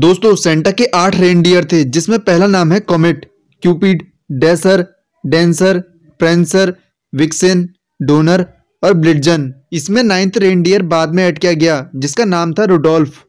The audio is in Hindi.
दोस्तों सेंटा के आठ रेनडियर थे जिसमें पहला नाम है Comet Cupid Dasher Dancer Prancer Vixen Donner और ब्लिडजन इसमें नाइन्थ रेनडियर बाद में ऐड किया गया जिसका नाम था रोडोल्फ